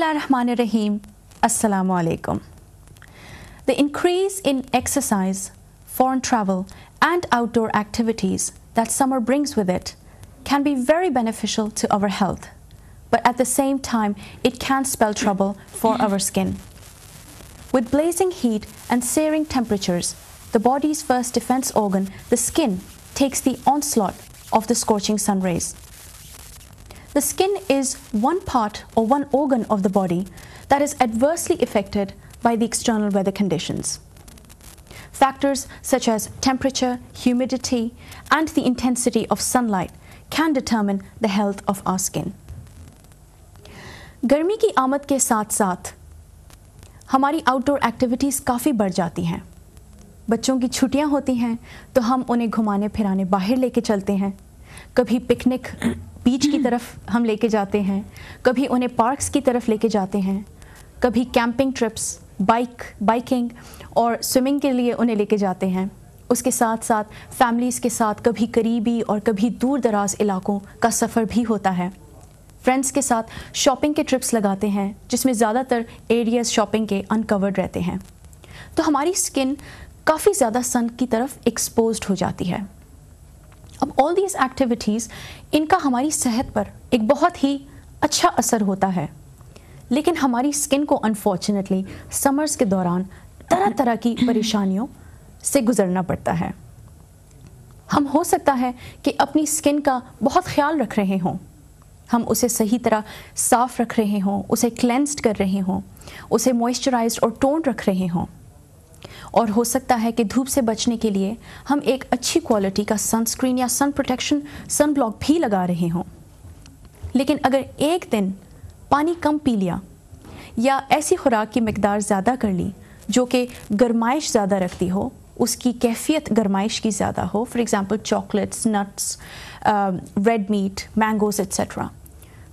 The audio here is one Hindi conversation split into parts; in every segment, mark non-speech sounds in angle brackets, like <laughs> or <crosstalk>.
Bismillah Rahman Rahim. Assalamu alaikum. The increase in exercise, foreign travel, and outdoor activities that summer brings with it can be very beneficial to our health, but at the same time, it can spell trouble for our skin. With blazing heat and searing temperatures, the body's first defense organ, the skin, takes the onslaught of the scorching sun rays. The skin is one part or one organ of the body that is adversely affected by the external weather conditions. Factors such as temperature, humidity, and the intensity of sunlight can determine the health of our skin. गर्मी की आमद के साथ साथ हमारी आउटडोर एक्टिविटीज़ काफ़ी बढ़ जाती हैं बच्चों की छुट्टियां होती हैं तो हम उन्हें घुमाने फिराने बाहर लेके चलते हैं कभी पिकनिक बीच की हम्म। तरफ हम लेके जाते हैं कभी उन्हें पार्क्स की तरफ लेके जाते हैं कभी कैंपिंग ट्रिप्स बाइक बाइकिंग और स्विमिंग के लिए उन्हें लेके जाते हैं उसके साथ साथ फैमिलीज़ के साथ कभी करीबी और कभी दूर दराज इलाकों का सफ़र भी होता है फ्रेंड्स के साथ शॉपिंग के ट्रिप्स लगाते हैं जिसमें ज़्यादातर एरियाज शॉपिंग के अनकवर्ड रहते हैं तो हमारी स्किन काफ़ी ज़्यादा सन की तरफ एक्सपोज हो जाती है अब ऑल दीज एक्टिविटीज़ इनका हमारी सेहत पर एक बहुत ही अच्छा असर होता है लेकिन हमारी स्किन को अनफॉर्चुनेटली समर्स के दौरान तरह तरह की <clears throat> परेशानियों से गुजरना पड़ता है हम हो सकता है कि अपनी स्किन का बहुत ख्याल रख रहे हों हम उसे सही तरह साफ़ रख रहे हों उसे क्लेंस्ड कर रहे हों उसे मॉइस्चराइज और टोन रख रहे हों और हो सकता है कि धूप से बचने के लिए हम एक अच्छी क्वालिटी का सनस्क्रीन या सन प्रोटेक्शन सन ब्लॉक भी लगा रहे हों लेकिन अगर एक दिन पानी कम पी लिया या ऐसी खुराक की मकदार ज़्यादा कर ली जो कि गरमाइश ज़्यादा रखती हो उसकी कैफियत गरमाइश की ज़्यादा हो for example chocolates nuts red meat mangoes etcetera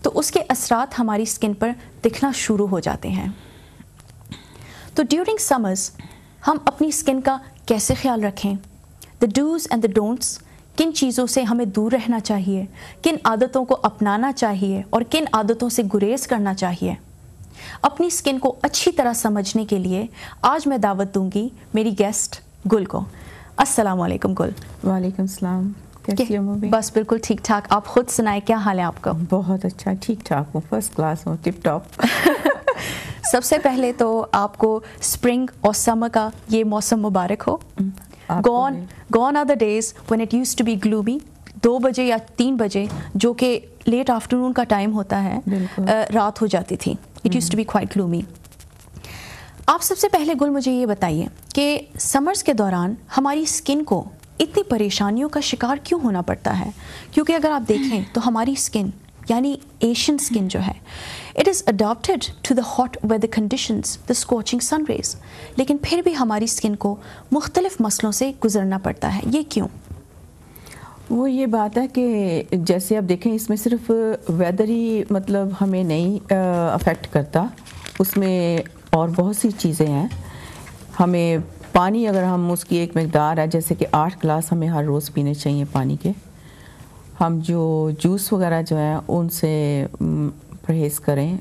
तो उसके असरात हमारी स्किन पर दिखना शुरू हो जाते हैं तो ड्यूरिंग समर्स हम अपनी स्किन का कैसे ख्याल रखें the dos and the don'ts किन चीज़ों से हमें दूर रहना चाहिए किन आदतों को अपनाना चाहिए और किन आदतों से गुरेज करना चाहिए अपनी स्किन को अच्छी तरह समझने के लिए आज मैं दावत दूंगी मेरी गेस्ट गुल को अस्सलाम वालेकुम गुल वालेकुम सलाम कैसी बस बिल्कुल ठीक ठाक आप खुद सुनाए क्या हाल है आपका बहुत अच्छा ठीक ठाक हूँ फर्स्ट क्लास हूँ टिप टॉप <laughs> सबसे पहले तो आपको स्प्रिंग और समर का ये मौसम मुबारक हो gone gone are the days when it used to be gloomy दो बजे या तीन बजे जो कि लेट आफ्टरनून का टाइम होता है रात हो जाती थी it used to be quite gloomy आप सबसे पहले गुल मुझे ये बताइए कि समर्स के दौरान हमारी स्किन को इतनी परेशानियों का शिकार क्यों होना पड़ता है क्योंकि अगर आप देखें तो हमारी स्किन यानी एशियन स्किन जो है it is adopted to the hot weather condition the scorching sun rays लेकिन फिर भी हमारी स्किन को मुख्तलिफ मसलों से गुजरना पड़ता है ये क्यों वो ये बात है कि जैसे आप देखें इसमें सिर्फ वेदर ही मतलब हमें नहीं अफेक्ट करता उसमें और बहुत सी चीज़ें हैं हमें पानी अगर हम उसकी एक मकदार है जैसे कि आठ ग्लास हमें हर रोज़ पीने चाहिए पानी के हम जो जूस वगैरह जो है उनसे परहेज़ करें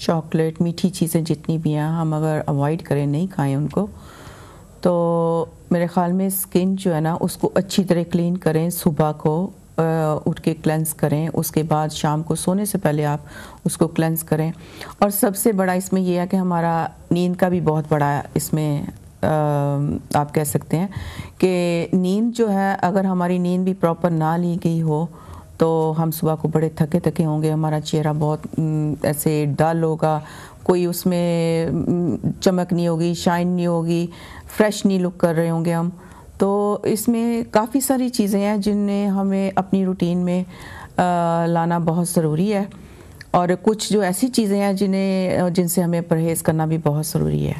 चॉकलेट मीठी चीज़ें जितनी भी हैं हम अगर अवॉइड करें नहीं खाएं उनको तो मेरे ख़्याल में स्किन जो है ना उसको अच्छी तरह क्लीन करें सुबह को उठ के क्लेंस करें उसके बाद शाम को सोने से पहले आप उसको क्लेंस करें और सबसे बड़ा इसमें यह है कि हमारा नींद का भी बहुत बड़ा इसमें आप कह सकते हैं कि नींद जो है अगर हमारी नींद भी प्रॉपर ना ली गई हो तो हम सुबह को बड़े थके थके होंगे हमारा चेहरा बहुत ऐसे डल होगा कोई उसमें चमक नहीं होगी शाइन नहीं होगी फ्रेश नहीं लुक कर रहे होंगे हम तो इसमें काफ़ी सारी चीज़ें हैं जिन्हें हमें अपनी रूटीन में लाना बहुत ज़रूरी है और कुछ जो ऐसी चीज़ें हैं जिन्हें जिनसे हमें परहेज़ करना भी बहुत ज़रूरी है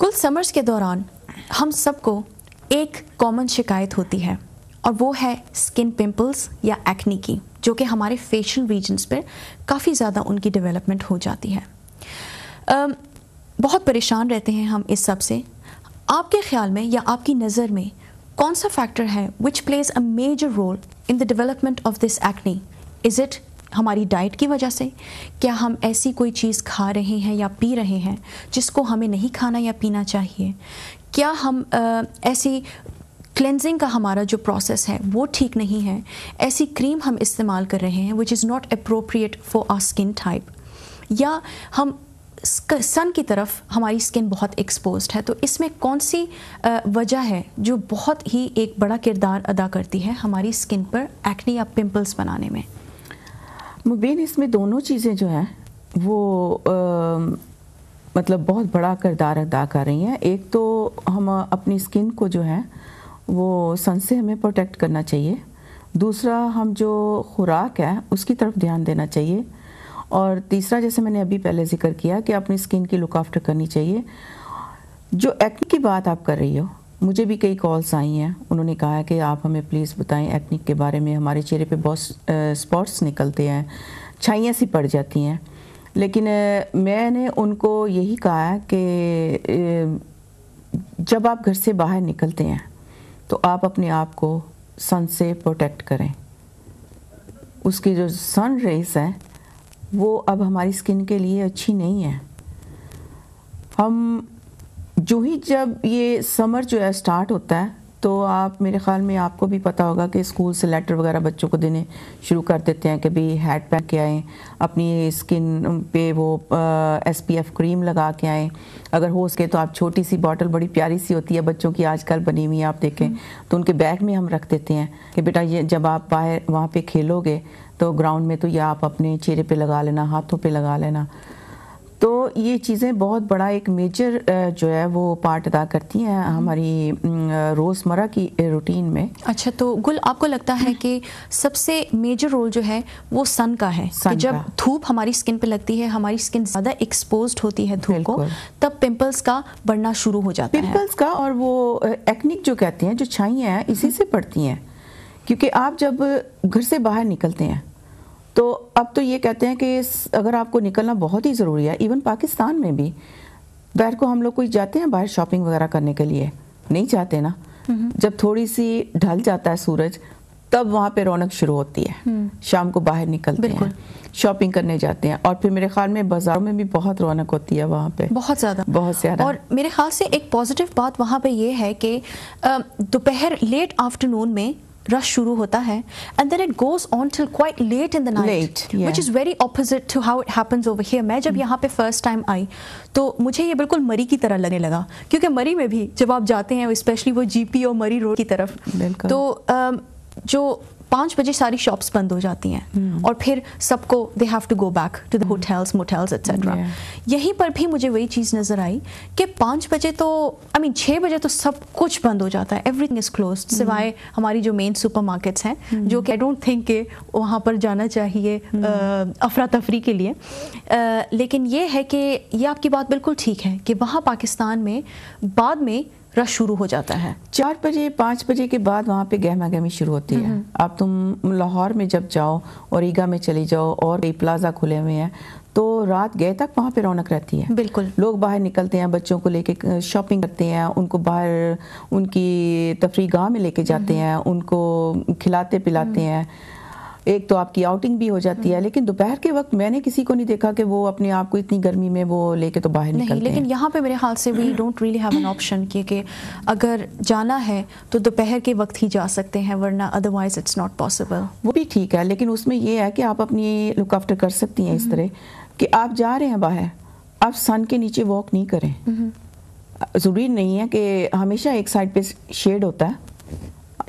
कुल समर्स के दौरान हम सबको एक कॉमन शिकायत होती है और वो है स्किन पिंपल्स या एक्नी की जो कि हमारे फेशियल रीजन्स पर काफ़ी ज़्यादा उनकी डेवलपमेंट हो जाती है um, बहुत परेशान रहते हैं हम इस सब से आपके ख्याल में या आपकी नज़र में कौन सा फैक्टर है which plays a major role in the development of this acne is it हमारी डाइट की वजह से क्या हम ऐसी कोई चीज़ खा रहे हैं या पी रहे हैं जिसको हमें नहीं खाना या पीना चाहिए क्या हम ऐसी क्लेंजिंग का हमारा जो प्रोसेस है वो ठीक नहीं है ऐसी क्रीम हम इस्तेमाल कर रहे हैं which is not appropriate for our skin type या हम सन की तरफ हमारी स्किन बहुत एक्सपोज है तो इसमें कौन सी वजह है जो बहुत ही एक बड़ा किरदार अदा करती है हमारी स्किन पर एक्ने या पिंपल्स बनाने में मुबीन इसमें दोनों चीज़ें जो हैं वो आ, मतलब बहुत बड़ा किरदार अदा कर रही हैं एक तो हम अपनी स्किन को जो है वो सन से हमें प्रोटेक्ट करना चाहिए दूसरा हम जो खुराक है उसकी तरफ ध्यान देना चाहिए और तीसरा जैसे मैंने अभी पहले जिक्र किया कि अपनी स्किन की लुक आफ्टर करनी चाहिए जो एक्ने की बात आप कर रही हो मुझे भी कई कॉल्स आई हैं उन्होंने कहा है कि आप हमें प्लीज़ बताएं एक्निक के बारे में हमारे चेहरे पे बहुत स्पॉट्स निकलते हैं छाइयाँ सी पड़ जाती हैं लेकिन मैंने उनको यही कहा है कि जब आप घर से बाहर निकलते हैं तो आप अपने आप को सन से प्रोटेक्ट करें उसकी जो सन रेस है वो अब हमारी स्किन के लिए अच्छी नहीं है हम जो ही जब ये समर जो है स्टार्ट होता है तो आप मेरे ख्याल में आपको भी पता होगा कि स्कूल से लेटर वगैरह बच्चों को देने शुरू कर देते हैं कि भाई हेड पैक के आएँ अपनी स्किन पे वो एस पी एफ क्रीम लगा के आएँ अगर हो सके तो आप छोटी सी बॉटल बड़ी प्यारी सी होती है बच्चों की आजकल बनी हुई है आप देखें हम्म। तो उनके बैग में हम रख देते हैं कि बेटा ये जब आप बाहर वहाँ पर खेलोगे तो ग्राउंड में तो यह आप अपने चेहरे पर लगा लेना हाथों पर लगा लेना तो ये चीज़ें बहुत बड़ा एक मेजर जो है वो पार्ट अदा करती हैं हम्म। हमारी रोज़मर्रा की रूटीन में अच्छा तो गुल आपको लगता है कि सबसे मेजर रोल जो है वो सन का है सन कि जब धूप हमारी स्किन पे लगती है हमारी स्किन ज़्यादा एक्सपोज होती है धूप को तब पिम्पल्स का बढ़ना शुरू हो जाता है पिम्पल्स का और वो एक्निक जो कहते हैं जो छाइयाँ हैं इसी हम्म। से पड़ती हैं क्योंकि आप जब घर से बाहर निकलते हैं तो अब तो ये कहते हैं कि अगर आपको निकलना बहुत ही ज़रूरी है इवन पाकिस्तान में भी दोपहर को हम लोग कोई जाते हैं बाहर शॉपिंग वगैरह करने के लिए नहीं जाते ना जब थोड़ी सी ढल जाता है सूरज तब वहाँ पे रौनक शुरू होती है हम्म। शाम को बाहर निकलते हैं शॉपिंग करने जाते हैं और फिर मेरे ख्याल में बाजारों में भी बहुत रौनक होती है वहाँ पे बहुत ज़्यादा बहुत ज़्यादा और मेरे ख्याल से एक पॉजिटिव बात वहाँ पे ये है कि दोपहर लेट आफ्टरनून में rush shuru hota hai and then it goes on till quite late in the night late, yeah. which is very opposite to how it happens over here मैं जब यहाँ पे first time आई तो मुझे ये बिल्कुल मरी की तरह लगने लगा क्योंकि मरी में भी जब आप जाते हैं स्पेशली वो जीपी और मरी रोड की तरफ तो um, जो पाँच बजे सारी शॉप्स बंद हो जाती हैं hmm. और फिर सबको they have to go back to the hotels motels etcetera यहीं पर भी मुझे वही चीज़ नज़र आई कि पाँच बजे तो आई मीन छः बजे तो सब कुछ बंद हो जाता है एवरीथिंग इज़ क्लोज सिवाय हमारी जो मेन सुपर मार्केट्स हैं hmm. जो कि आई डोंट थिंक के वहाँ पर जाना चाहिए hmm. अफरा तफरी के लिए आ, लेकिन ये है कि ये आपकी बात बिल्कुल ठीक है कि वहाँ पाकिस्तान में बाद में रश शुरू हो जाता है चार बजे पाँच बजे के बाद वहाँ पे गहमा गहमी शुरू होती है हम्म। आप तुम लाहौर में जब जाओ और ईगा में चले जाओ और प्लाजा खुले हुए हैं तो रात गए तक वहाँ पे रौनक रहती है बिल्कुल लोग बाहर निकलते हैं बच्चों को लेके शॉपिंग करते हैं उनको बाहर उनकी तफरी गाह में लेके जाते हम्म। हैं उनको खिलाते पिलाते हम्म। हैं एक तो आपकी आउटिंग भी हो जाती है हम्म। लेकिन दोपहर के वक्त मैंने किसी को नहीं देखा कि वो अपने आप को इतनी गर्मी में वो लेके तो बाहर नहीं लेकिन यहाँ पे मेरे ख्याल से we don't really have an option क्योंकि अगर जाना है तो दोपहर के वक्त ही जा सकते हैं वरना अदरवाइज इट्स नॉट पॉसिबल वो भी ठीक है लेकिन उसमें यह है कि आप अपनी लुक आफ्टर कर सकती हैं इस हम्म। तरह कि आप जा रहे हैं बाहर आप सन के नीचे वॉक नहीं करें हम्म। ज़रूरी नहीं है कि हमेशा एक साइड पे शेड होता है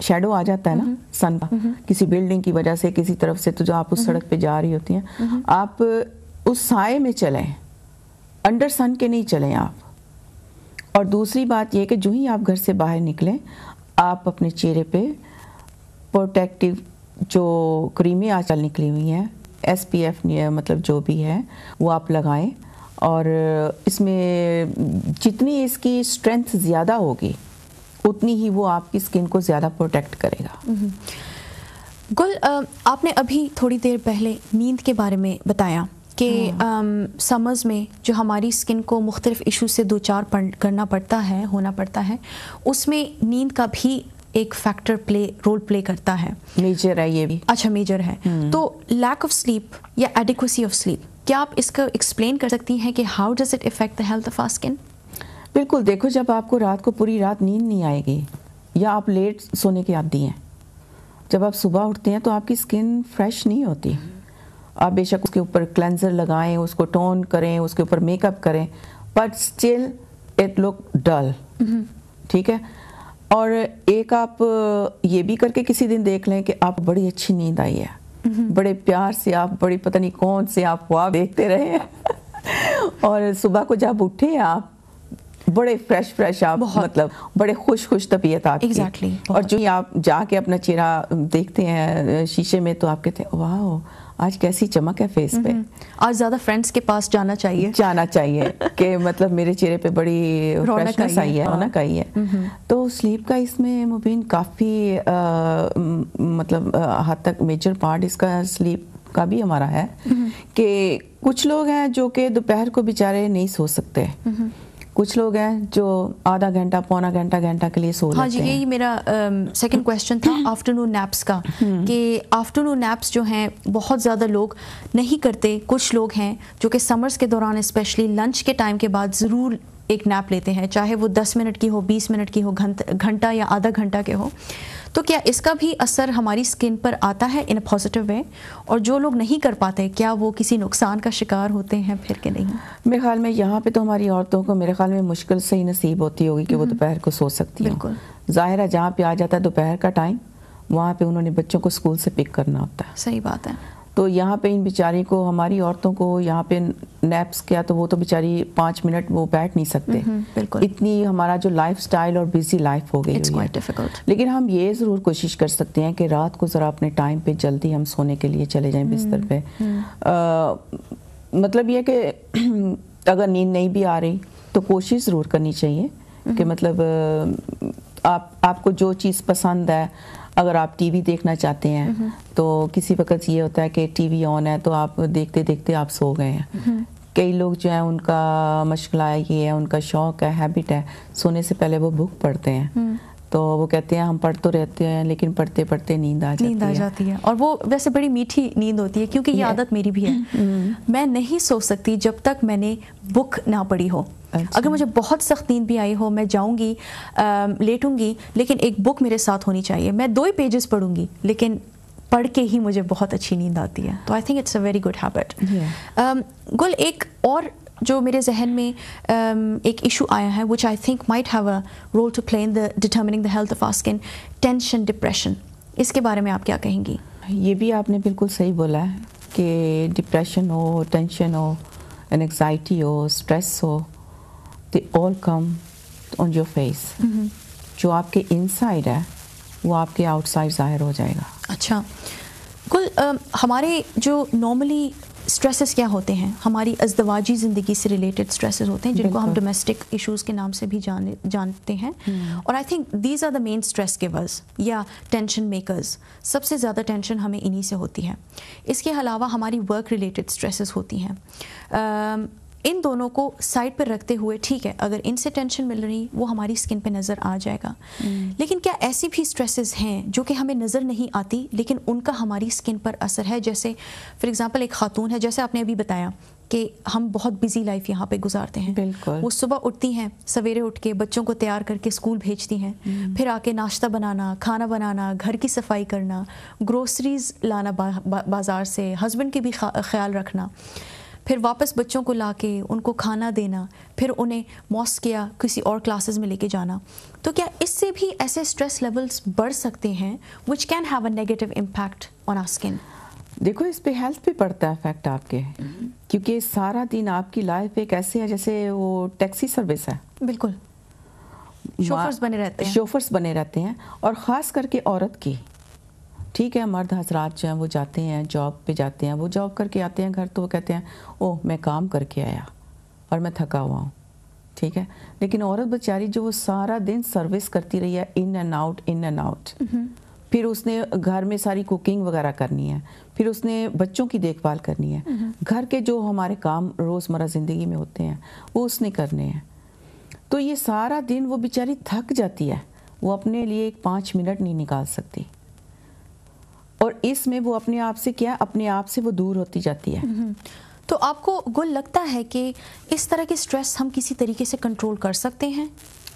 शेडो आ जाता है ना सन का किसी बिल्डिंग की वजह से किसी तरफ से तो जो आप उस सड़क पे जा रही होती हैं आप उस साय में चलें अंडर सन के नहीं चलें आप और दूसरी बात यह कि जो ही आप घर से बाहर निकलें आप अपने चेहरे पे प्रोटेक्टिव जो क्रीमें आजकल निकली हुई हैं एस पी एफ मतलब जो भी है वो आप लगाएं और इसमें जितनी इसकी स्ट्रेंथ ज़्यादा होगी उतनी ही वो आपकी स्किन को ज़्यादा प्रोटेक्ट करेगा हम्म। गुल आपने अभी थोड़ी देर पहले नींद के बारे में बताया कि हम्म। समर्स में जो हमारी स्किन को मुख्तलिफ़ इशू से दो चार करना पड़ता है होना पड़ता है उसमें नींद का भी एक फैक्टर प्ले रोल प्ले करता है मेजर है ये भी अच्छा मेजर है हम्म। तो लैक ऑफ स्लीप या एडिक्वेसी ऑफ स्लीप क्या आप इसको एक्सप्लेन कर सकती हैं कि how does it effect the health of our skin बिल्कुल देखो जब आपको रात को पूरी रात नींद नहीं आएगी या आप लेट सोने के आदि हैं जब आप सुबह उठते हैं तो आपकी स्किन फ्रेश नहीं होती आप बेशक उसके ऊपर क्लेंजर लगाएं उसको टोन करें उसके ऊपर मेकअप करें but still it look dull ठीक है और एक आप ये भी करके किसी दिन देख लें कि आप बड़ी अच्छी नींद आई है हम्म। बड़े प्यार से आप बड़ी पता नहीं कौन से आप ख्वाब देखते रहे <laughs> और सुबह को जब उठे आप बड़े फ्रेश फ्रेश आप मतलब बड़े खुश खुश तबीयत आपकी एग्जैक्टली exactly, और जो आप जाके अपना चेहरा देखते हैं शीशे में तो आप कहते हैं वाह आज कैसी चमक है फेस पे आज ज्यादा फ्रेंड्स के पास जाना चाहिए जाना चाहिए <laughs> कि मतलब मेरे चेहरे पे बड़ी फ्रेशनेस आई है रौनक आई है तो स्लीप का इसमें मुबीन काफ़ी आ, मतलब हद तक मेजर पार्ट इसका स्लीप का भी हमारा है कि कुछ लोग हैं जो कि दोपहर को बेचारे नहीं सो सकते नहीं। कुछ लोग हैं जो आधा घंटा पौना घंटा घंटा के लिए सो हाँ जी यही मेरा सेकंड क्वेश्चन था आफ्टरनून <clears throat> नैप्स का हम्म। कि आफ्टरनून नैप्स जो हैं बहुत ज़्यादा लोग नहीं करते कुछ लोग हैं जो कि समर्स के दौरान स्पेशली लंच के टाइम के बाद ज़रूर एक नैप लेते हैं चाहे वो दस मिनट की हो बीस मिनट की हो घंटा या आधा घंटा के हो तो क्या इसका भी असर हमारी स्किन पर आता है इन अ पॉजिटिव वे और जो लोग नहीं कर पाते क्या वो किसी नुकसान का शिकार होते हैं फिर के नहीं मेरे ख्याल में यहाँ पे तो हमारी औरतों को मेरे ख्याल में मुश्किल से ही नसीब होती होगी कि वो हम्म। दोपहर को सो सकती है ज़ाहिर है जहाँ पे आ जाता है दोपहर का टाइम वहाँ पे उन्होंने बच्चों को स्कूल से पिक करना होता है सही बात है तो यहाँ पे इन बेचारी को हमारी औरतों को यहाँ पे नैप्स किया तो वो तो बेचारी पाँच मिनट वो बैठ नहीं सकते हम्म, हम्म, बिल्कुल इतनी हमारा जो लाइफ स्टाइल और बिजी लाइफ हो गई डिफिकल्ट लेकिन हम ये ज़रूर कोशिश कर सकते हैं कि रात को ज़रा अपने टाइम पे जल्दी हम सोने के लिए चले जाएं बिस्तर हम्म, पे आ, मतलब ये कि <clears throat> अगर नींद नहीं भी आ रही तो कोशिश ज़रूर करनी चाहिए कि मतलब आप आपको जो चीज़ पसंद है अगर आप टीवी देखना चाहते हैं तो किसी वक्त ये होता है कि टीवी ऑन है तो आप देखते देखते आप सो गए हैं कई लोग जो है उनका मशगला ये है उनका शौक है हैबिट है सोने से पहले वो बुक पढ़ते हैं हम्म। तो वो कहते हैं हम पढ़ तो रहते हैं लेकिन पढ़ते पढ़ते नींद आ नींद आ जाती है और वो वैसे बड़ी मीठी नींद होती है क्योंकि ये आदत मेरी भी है <laughs> mm-hmm. मैं नहीं सो सकती जब तक मैंने बुक ना पढ़ी हो अच्छा। अगर मुझे बहुत सख्त नींद भी आई हो मैं जाऊंगी लेटूंगी लेकिन एक बुक मेरे साथ होनी चाहिए मैं दो ही पेजेस पढ़ूंगी लेकिन पढ़ के ही मुझे बहुत अच्छी नींद आती है तो I think it's a very good habit Gul एक और जो मेरे जहन में um, एक इशू आया है which I think might have a role to play in the determining the health of our skin tension depression इसके बारे में आप क्या कहेंगी ये भी आपने बिल्कुल सही बोला है कि डिप्रेशन हो टेंशन हो एनजाइटी हो स्ट्रेस हो they all come on your face जो आपके इनसाइड है वो आपके आउटसाइड ज़ाहिर हो जाएगा अच्छा कुल आ, um, हमारे जो नॉर्मली स्ट्रेसेस क्या होते हैं हमारी अजदवाजी ज़िंदगी से रिलेटेड स्ट्रेसेस होते हैं जिनको हम डोमेस्टिक इश्यूज़ के नाम से भी जान जानते हैं हम्म। और I think these are the main stress givers या टेंशन मेकर्स सबसे ज़्यादा टेंशन हमें इन्हीं से होती है इसके अलावा हमारी वर्क रिलेटेड स्ट्रेसेस होती हैं इन दोनों को साइड पर रखते हुए ठीक है अगर इनसे टेंशन मिल रही वो हमारी स्किन पे नज़र आ जाएगा हम्म। लेकिन क्या ऐसी भी स्ट्रेसेस हैं जो कि हमें नज़र नहीं आती लेकिन उनका हमारी स्किन पर असर है जैसे फॉर एग्ज़ाम्पल एक खातून है जैसे आपने अभी बताया कि हम बहुत बिजी लाइफ यहाँ पे गुजारते हैं बिल्कुल वो सुबह उठती हैं सवेरे उठ के बच्चों को तैयार करके स्कूल भेजती हैं हम्म। फिर आके नाश्ता बनाना खाना बनाना घर की सफाई करना ग्रोसरीज लाना बा, बा, बाज़ार से हस्बैंड के भी ख्याल रखना फिर वापस बच्चों को ला के उनको खाना देना फिर उन्हें मॉस्क या किसी और क्लासेस में लेके जाना तो क्या इससे भी ऐसे स्ट्रेस लेवल्स बढ़ सकते हैं which can have a negative impact on our skin देखो इस पे हेल्थ पे पड़ता है इफेक्ट आपके क्योंकि सारा दिन आपकी लाइफ एक ऐसे है जैसे वो टैक्सी सर्विस है बिल्कुल शोफर्स बने रहते हैं शोफर्स बने रहते हैं और ख़ास करके औरत की ठीक है मर्द हसरात जो हैं वो जाते हैं जॉब पे जाते हैं वो जॉब करके आते हैं घर तो वो कहते हैं ओह मैं काम करके आया और मैं थका हुआ हूँ ठीक है लेकिन औरत बेचारी जो वो सारा दिन सर्विस करती रही है in and out in and out फिर उसने घर में सारी कुकिंग वगैरह करनी है फिर उसने बच्चों की देखभाल करनी है हम्म। घर के जो हमारे काम रोज़मर्रा ज़िंदगी में होते हैं वो उसने करने हैं तो ये सारा दिन वो बेचारी थक जाती है वो अपने लिए एक पाँच मिनट नहीं निकाल सकती और इसमें वो अपने आप से क्या अपने आप से वो दूर होती जाती है हम्म हम्म। तो आपको गुल लगता है कि इस तरह के स्ट्रेस हम किसी तरीके से कंट्रोल कर सकते हैं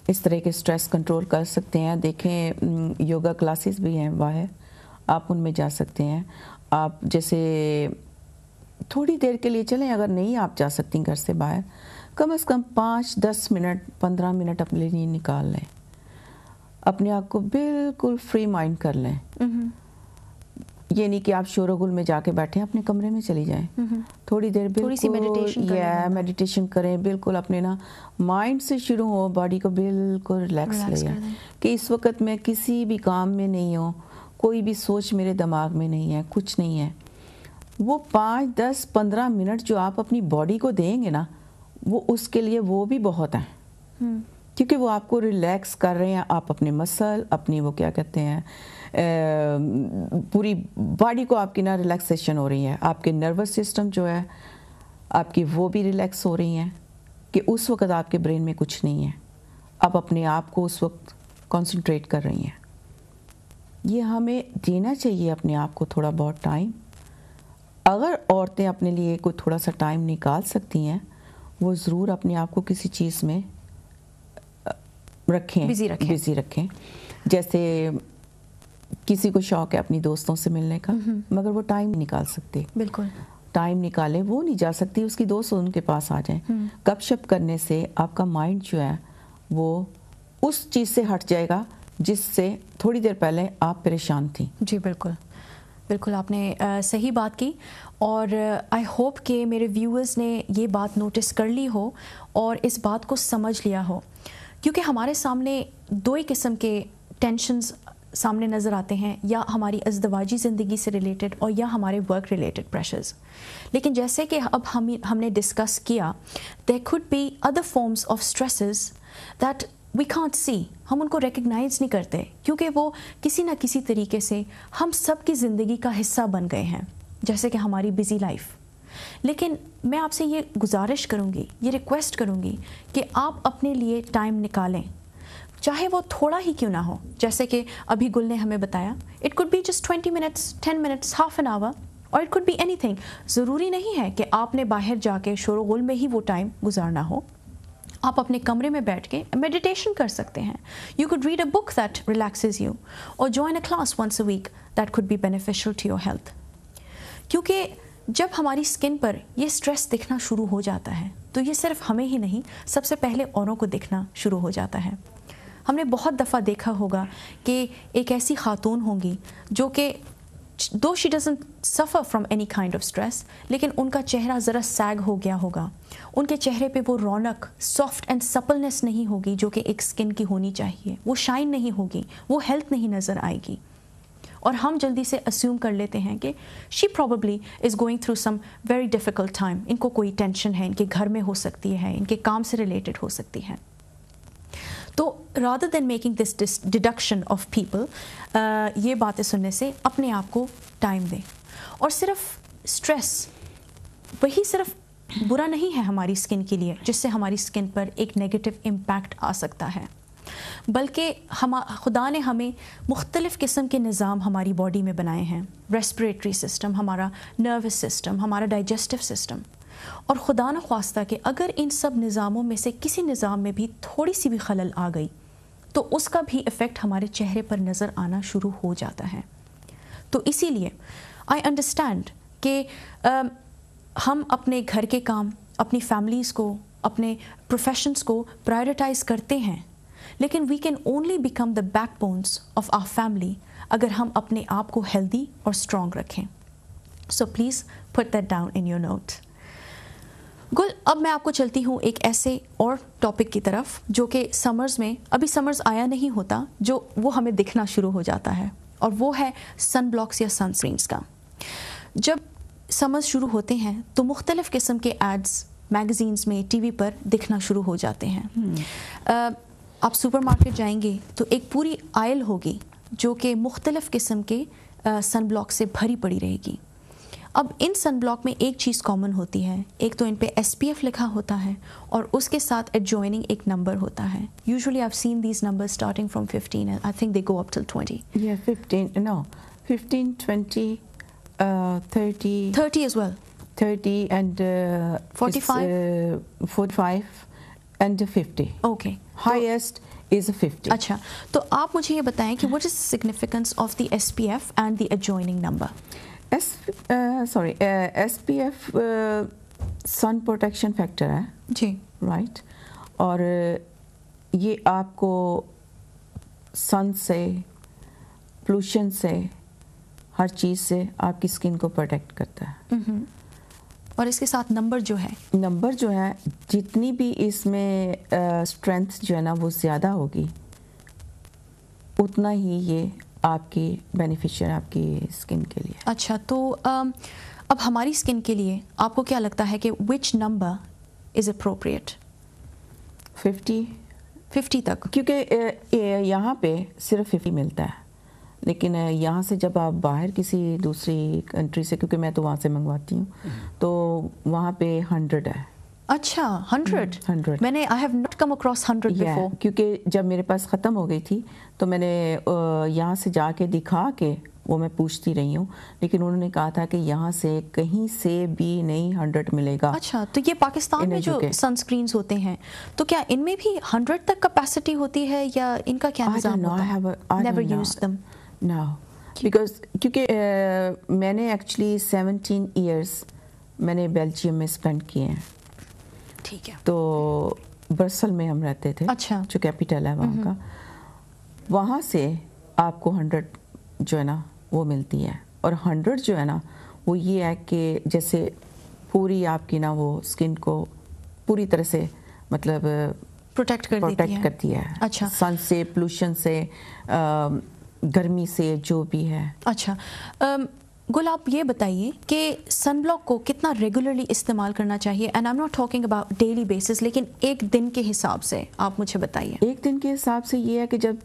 इस तरह के स्ट्रेस कंट्रोल कर सकते हैं देखें योगा क्लासेस भी हैं वाह आप उनमें जा सकते हैं आप जैसे थोड़ी देर के लिए चलें अगर नहीं आप जा सकती घर से बाहर कम से कम पाँच दस मिनट पंद्रह मिनट अपने लिए निकाल लें अपने आप को बिल्कुल फ्री माइंड कर लें हम्म ये नहीं कि आप शोरगुल में जाके बैठे अपने कमरे में चली जाएं थोड़ी देर थोड़ी सी मेडिटेशन या मेडिटेशन करें बिल्कुल अपने ना माइंड से शुरू हो बॉडी को बिल्कुल रिलैक्स ले जाए कि इस वक्त मैं किसी भी काम में नहीं हूँ कोई भी सोच मेरे दिमाग में नहीं है कुछ नहीं है वो पाँच दस पंद्रह मिनट जो आप अपनी बॉडी को देंगे ना वो उसके लिए वो भी बहुत हैं हम्म। क्योंकि वो आपको रिलैक्स कर रहे हैं आप अपने मसल अपनी वो क्या कहते हैं पूरी बॉडी को आपकी ना रिलैक्सेशन हो रही है आपके नर्वस सिस्टम जो है आपकी वो भी रिलैक्स हो रही हैं कि उस वक्त आपके ब्रेन में कुछ नहीं है आप अपने आप को उस वक्त कंसंट्रेट कर रही हैं ये हमें देना चाहिए अपने आप को थोड़ा बहुत टाइम अगर औरतें अपने लिए कोई थोड़ा सा टाइम निकाल सकती हैं वो ज़रूर अपने आप को किसी चीज़ में रखें बिजी रखें बिजी रखें जैसे किसी को शौक है अपनी दोस्तों से मिलने का मगर वो टाइम निकाल सकते बिल्कुल टाइम निकाले वो नहीं जा सकती उसकी दोस्त उनके पास आ जाए हम्म। शप करने से आपका माइंड जो है वो उस चीज़ से हट जाएगा जिससे थोड़ी देर पहले आप परेशान थी जी बिल्कुल बिल्कुल आपने आ, सही बात की और आई होप कि मेरे व्यूअर्स ने ये बात नोटिस कर ली हो और इस बात को समझ लिया हो क्योंकि हमारे सामने दो ही किस्म के टेंशनस सामने नज़र आते हैं या हमारी अजदवाजी ज़िंदगी से रिलेटेड और या हमारे वर्क रिलेटेड प्रेशर्स लेकिन जैसे कि अब हम हमने डिस्कस किया they could be other forms of stresses that we can't see हम उनको रिकग्नाइज नहीं करते क्योंकि वो किसी ना किसी तरीके से हम सब की ज़िंदगी का हिस्सा बन गए हैं जैसे कि हमारी बिज़ी लाइफ लेकिन मैं आपसे ये गुजारिश करूँगी ये रिक्वेस्ट करूँगी कि आप अपने लिए टाइम निकालें चाहे वो थोड़ा ही क्यों ना हो जैसे कि अभी गुल ने हमें बताया it could be just twenty minutes ten minutes half an hour और it could be anything ज़रूरी नहीं है कि आपने बाहर जाके गुल में ही वो टाइम गुजारना हो आप अपने कमरे में बैठ के मेडिटेशन कर सकते हैं you could read a book that relaxes you और join a class once a week that could be beneficial to your health क्योंकि जब हमारी स्किन पर ये स्ट्रेस दिखना शुरू हो जाता है तो ये सिर्फ हमें ही नहीं सबसे पहले औरों को दिखना शुरू हो जाता है हमने बहुत दफ़ा देखा होगा कि एक ऐसी खातून होंगी जो कि though she doesn't suffer from any kind of stress लेकिन उनका चेहरा ज़रा सैग हो गया होगा उनके चेहरे पे वो रौनक सॉफ्ट एंड सपलनेस नहीं होगी जो कि एक स्किन की होनी चाहिए वो शाइन नहीं होगी वो हेल्थ नहीं नज़र आएगी और हम जल्दी से अस्यूम कर लेते हैं कि she probably is going through some very difficult time इनको कोई टेंशन है इनके घर में हो सकती है इनके काम से रिलेटेड हो सकती है तो rather than making this deduction of people ये बातें सुनने से अपने आप को टाइम दें और सिर्फ स्ट्रेस वही सिर्फ बुरा नहीं है हमारी स्किन के लिए जिससे हमारी स्किन पर एक नेगेटिव इम्पैक्ट आ सकता है बल्कि हम खुदा ने हमें मुख्तलिफ़ किस्म के निज़ाम हमारी बॉडी में बनाए हैं रेस्परेटरी सिस्टम हमारा नर्वस सिस्टम हमारा डाइजेस्टिव सिस्टम और खुदा न ख्वास्ता कि अगर इन सब निज़ामों में से किसी निज़ाम में भी थोड़ी सी भी खलल आ गई तो उसका भी इफ़ेक्ट हमारे चेहरे पर नज़र आना शुरू हो जाता है तो इसीलिए आई अंडरस्टैंड कि हम अपने घर के काम अपनी फैमिलीज़ को अपने प्रोफेशंस को प्रायोरिटाइज़ करते हैं लेकिन we can only become the backbones of our family अगर हम अपने आप को हेल्दी और स्ट्रॉन्ग रखें so please put that down in your note Gul अब मैं आपको चलती हूँ एक ऐसे और टॉपिक की तरफ जो कि समर्स में अभी समर्स आया नहीं होता जो वो हमें दिखना शुरू हो जाता है और वो है सन ब्लॉक्स या सनस्क्रीन्स का जब समर्स शुरू होते हैं तो मुख्तलिफ़ किस्म के एड्स मैगज़ीन्स में टीवी पर दिखना शुरू हो जाते हैं hmm. uh, आप सुपर मार्केट जाएंगे तो एक पूरी आयल होगी जो कि मुख्तलफ़ किस्म के सन ब्लॉक से भरी पड़ी रहेगी अब इन सन ब्लॉक में एक चीज़ कॉमन होती है एक तो इन पे एस लिखा होता है और उसके साथ एडजॉइनिंग एक नंबर होता है usually I seen these number starting from 15 I think they go up till 20 yeah 15 no 15 20 uh, 30 30 as well 30 and 45 uh, 45 uh, and 50 okay highest is 50 अच्छा तो आप मुझे ये बताएं कि what is significance of the SPF and the adjoining numbers sorry SPF sun protection factor है जी राइट right? और uh, ये आपको सन से पोल्यूशन से हर चीज़ से आपकी स्किन को प्रोटेक्ट करता है mm-hmm. और इसके साथ नंबर जो है नंबर जो है जितनी भी इसमें स्ट्रेंथ जो है ना वो ज़्यादा होगी उतना ही ये आपकी बेनिफिशियल आपकी स्किन के लिए अच्छा तो अब हमारी स्किन के लिए आपको क्या लगता है कि which number is appropriate fifty fifty तक क्योंकि यहाँ पे सिर्फ फिफ्टी मिलता है लेकिन यहाँ से जब आप बाहर किसी दूसरी कंट्री से क्योंकि मैं तो वहाँ से मंगवाती हूँ हम्म। तो वहाँ पे हंड्रेड है अच्छा हंड्रेड हंड्रेड हम्म, मैंने I have not come across hundred before क्योंकि जब मेरे पास ख़त्म हो गई थी तो मैंने यहाँ से जाके दिखा के वो मैं पूछती रही हूँ लेकिन उन्होंने कहा था कि यहाँ से कहीं से भी नहीं हंड्रेड मिलेगा अच्छा तो ये पाकिस्तान में जो सनस्क्रीन होते हैं तो क्या इनमें भी हंड्रेड तक कैपेसिटी होती है या इनका क्या निज़ाम होता है ना बिकॉज क्योंकि मैंने एक्चुअली सेवनटीन ईयर्स मैंने बेल्जियम में स्पेंड किए हैं ठीक है तो बर्सल में हम रहते थे अच्छा जो कैपिटल है वहाँ का हम्म। वहाँ से आपको हंड्रेड जो है ना वो मिलती है और हंड्रेड जो है ना वो ये है कि जैसे पूरी आपकी ना वो स्किन को पूरी तरह से मतलब प्रोटेक्ट कर प्रोटेक्ट करती है, करती है। अच्छा सन से पोल्यूशन से आ, गर्मी से जो भी है अच्छा गुल आप ये बताइए कि सनब्लॉक को कितना रेगुलरली इस्तेमाल करना चाहिए and I am not talking about daily basis लेकिन एक दिन के हिसाब से आप मुझे बताइए एक दिन के हिसाब से ये है कि जब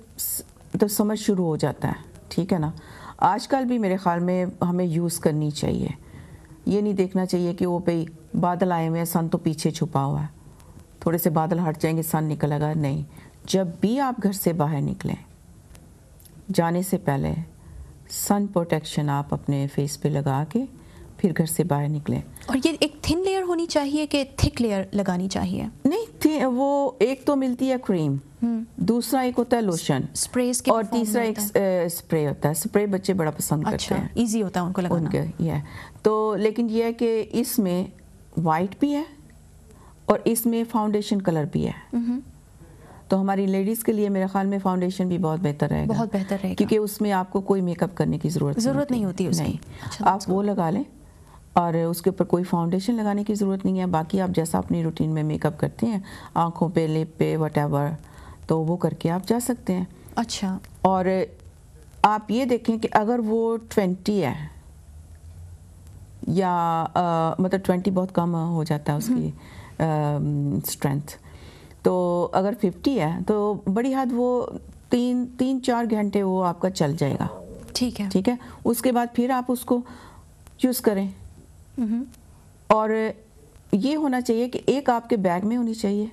तो समर शुरू हो जाता है ठीक है ना आजकल भी मेरे ख्याल में हमें यूज़ करनी चाहिए ये नहीं देखना चाहिए कि वो भाई बादल आए हुए हैं सन तो पीछे छुपा हुआ है थोड़े से बादल हट जाएंगे सन निकलेगा नहीं जब भी आप घर से बाहर निकलें जाने से पहले सन प्रोटेक्शन आप अपने फेस पे लगा के फिर घर से बाहर निकलें और ये एक थिन लेयर होनी चाहिए कि थिक लेयर लगानी चाहिए नहीं वो एक तो मिलती है क्रीम हम्म। दूसरा एक होता है लोशन स्प्रे और तीसरा एक स्प्रे होता है स्प्रे बच्चे बड़ा पसंद अच्छा, करते हैं इजी होता है उनको लगाना उनके ये तो लेकिन ये है कि इसमें वाइट भी है और इसमें फाउंडेशन कलर भी है हम्म। तो हमारी लेडीज़ के लिए मेरे ख्याल में फाउंडेशन भी बहुत बेहतर रहेगा बहुत बेहतर रहेगा क्योंकि उसमें आपको कोई मेकअप करने की ज़रूरत ज़रूरत नहीं होती नहीं अच्छा, आप तो- वो लगा लें और उसके ऊपर कोई फाउंडेशन लगाने की ज़रूरत नहीं है बाकी आप जैसा अपनी रूटीन में मेकअप करते हैं आँखों पे लिप पे वट तो वो करके आप जा सकते हैं अच्छा और आप ये देखें कि अगर वो ट्वेंटी है या आ, मतलब ट्वेंटी बहुत कम हो जाता है उसकी स्ट्रेंथ हम्म। तो अगर 50 है तो बड़ी हद वो तीन तीन चार घंटे वो आपका चल जाएगा ठीक है ठीक है उसके बाद फिर आप उसको यूज़ करें हम्म। और ये होना चाहिए कि एक आपके बैग में होनी चाहिए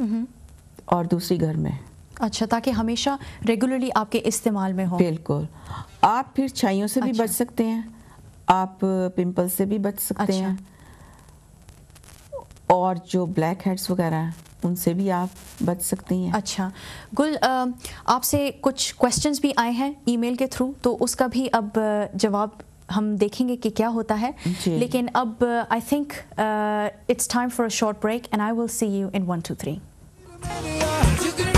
हम्म। और दूसरी घर में अच्छा ताकि हमेशा रेगुलरली आपके इस्तेमाल में हो बिल्कुल आप फिर छाइयों से अच्छा। भी बच सकते हैं आप पिंपल से भी बच सकते अच्छा। हैं और जो ब्लैक हेड्स वगैरह हैं उनसे भी आप बच सकती हैं अच्छा गुल आपसे कुछ क्वेश्चंस भी आए हैं ईमेल के थ्रू तो उसका भी अब जवाब हम देखेंगे कि क्या होता है लेकिन अब I think it's time for a short break and I will see you in one two three